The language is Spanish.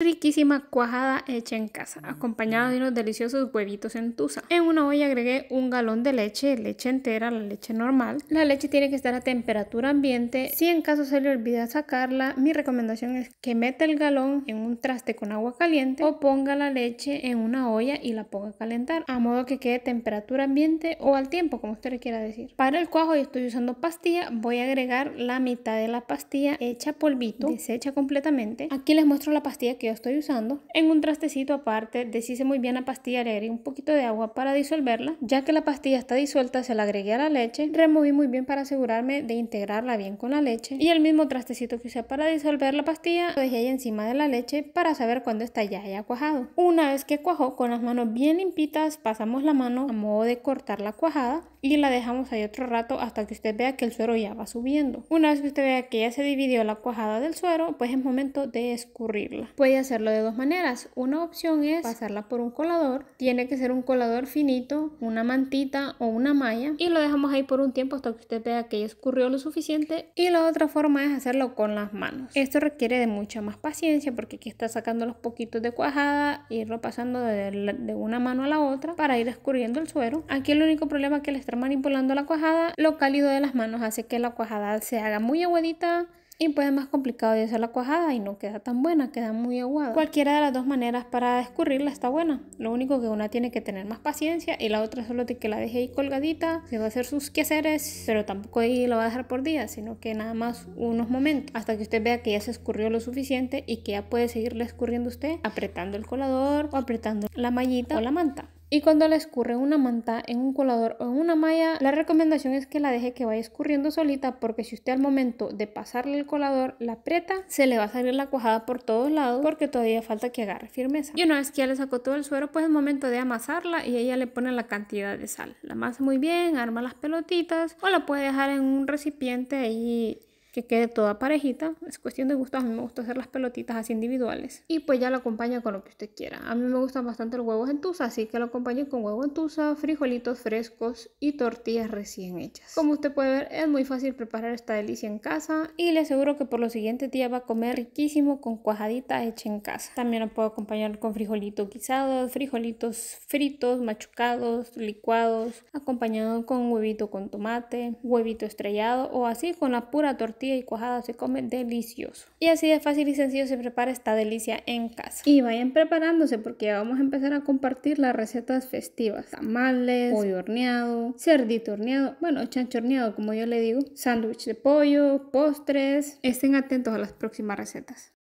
riquísima cuajada hecha en casa, mm, acompañada de unos deliciosos huevitos en tusa. En una olla agregué un galón de leche, leche entera, la leche normal. La leche tiene que estar a temperatura ambiente. Si en caso se le olvida sacarla, mi recomendación es que meta el galón en un traste con agua caliente o ponga la leche en una olla y la ponga a calentar, a modo que quede temperatura ambiente o al tiempo, como usted le quiera decir. Para el cuajo yo estoy usando pastilla, voy a agregar la mitad de la pastilla hecha polvito, deshecha completamente. Aquí les muestro la pastilla que estoy usando en un trastecito aparte. Deshice muy bien la pastilla, le y un poquito de agua para disolverla. Ya que la pastilla está disuelta, se la agregué a la leche. Removí muy bien para asegurarme de integrarla bien con la leche. Y el mismo trastecito que usé para disolver la pastilla, lo dejé ahí encima de la leche para saber cuándo está ya haya cuajado. Una vez que cuajó, con las manos bien limpitas, pasamos la mano a modo de cortar la cuajada y la dejamos ahí otro rato hasta que usted vea que el suero ya va subiendo. Una vez que usted vea que ya se dividió la cuajada del suero, pues es momento de escurrirla. Pues hacerlo de dos maneras. Una opción es pasarla por un colador. Tiene que ser un colador finito, una mantita o una malla. Y lo dejamos ahí por un tiempo hasta que usted vea que ya escurrió lo suficiente. Y la otra forma es hacerlo con las manos. Esto requiere de mucha más paciencia porque aquí está sacando los poquitos de cuajada, irlo pasando de, una mano a la otra para ir escurriendo el suero. Aquí el único problema que le estar manipulando la cuajada, lo cálido de las manos hace que la cuajada se haga muy aguadita y pues es más complicado de hacer la cuajada y no queda tan buena, queda muy aguada. Cualquiera de las dos maneras para escurrirla está buena. Lo único que una tiene que tener más paciencia y la otra solo de que la deje ahí colgadita, se va a hacer sus quehaceres, pero tampoco ahí la va a dejar por día sino que nada más unos momentos, hasta que usted vea que ya se escurrió lo suficiente y que ya puede seguirle escurriendo usted apretando el colador o apretando la mallita o la manta. Y cuando le escurre una manta, en un colador o en una malla, la recomendación es que la deje que vaya escurriendo solita porque si usted al momento de pasarle el colador la aprieta, se le va a salir la cuajada por todos lados porque todavía falta que agarre firmeza. Y una vez que ya le sacó todo el suero, pues es momento de amasarla y ella le pone la cantidad de sal. La masa muy bien, arma las pelotitas o la puede dejar en un recipiente ahí que quede toda parejita. Es cuestión de gustos, a mí me gusta hacer las pelotitas así individuales. Y pues ya lo acompaña con lo que usted quiera. A mí me gustan bastante los huevos en tusa, así que lo acompaño con huevo en tusa, frijolitos frescos y tortillas recién hechas. Como usted puede ver, es muy fácil preparar esta delicia en casa y le aseguro que por los siguientes días va a comer riquísimo con cuajadita hecha en casa. También lo puedo acompañar con frijolito guisado, frijolitos fritos, machucados, licuados, acompañado con huevito con tomate, huevito estrellado o así con la pura tortilla y cuajada se come delicioso. Y así de fácil y sencillo se prepara esta delicia en casa. Y vayan preparándose porque vamos a empezar a compartir las recetas festivas. Tamales, pollo horneado, cerdito horneado, bueno, chancho horneado como yo le digo, sándwich de pollo, postres. Estén atentos a las próximas recetas.